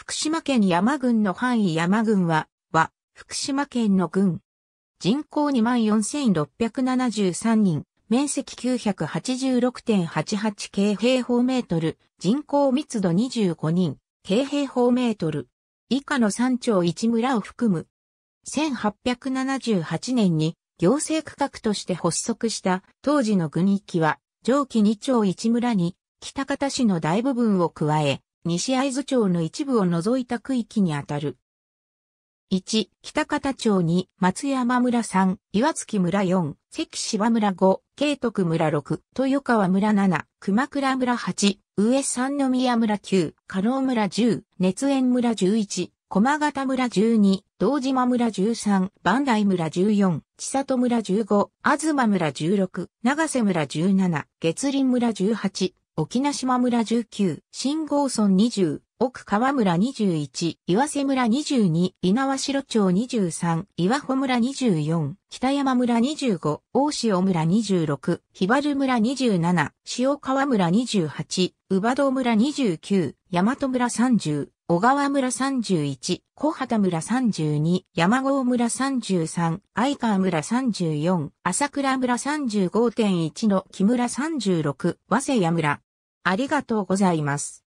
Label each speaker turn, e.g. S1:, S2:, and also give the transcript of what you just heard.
S1: 福島県山郡の範囲山郡は、は、福島県の郡。
S2: 人口24,673人、面積986.88京平方メートル、人口密度25人、京平方メートル。以下の山町一村を含む。1878年に行政区画として発足した当時の郡域は、上記2町一村に北方市の大部分を加え、西合津町の一部を除いた区域にあたる。1、北方町2、松山村3、岩月村4、関芝村5、慶徳村6、豊川村7、熊倉村8、上三宮村9、加納村10、熱縁村11、駒形村12、道島村13、万台村14、千里村15、東村16、長瀬村17、月林村18、沖縄島村19、新郷村20、奥川村21、岩瀬村22、猪苗城町23、岩穂村24、北山村25、大塩村26、日原村27、塩川村28、宇波堂村29、大和村30、小川村31、小畑村32、山郷村33、愛川村34、朝倉村35.1の木村36、
S1: 早瀬谷村ありがとうございます。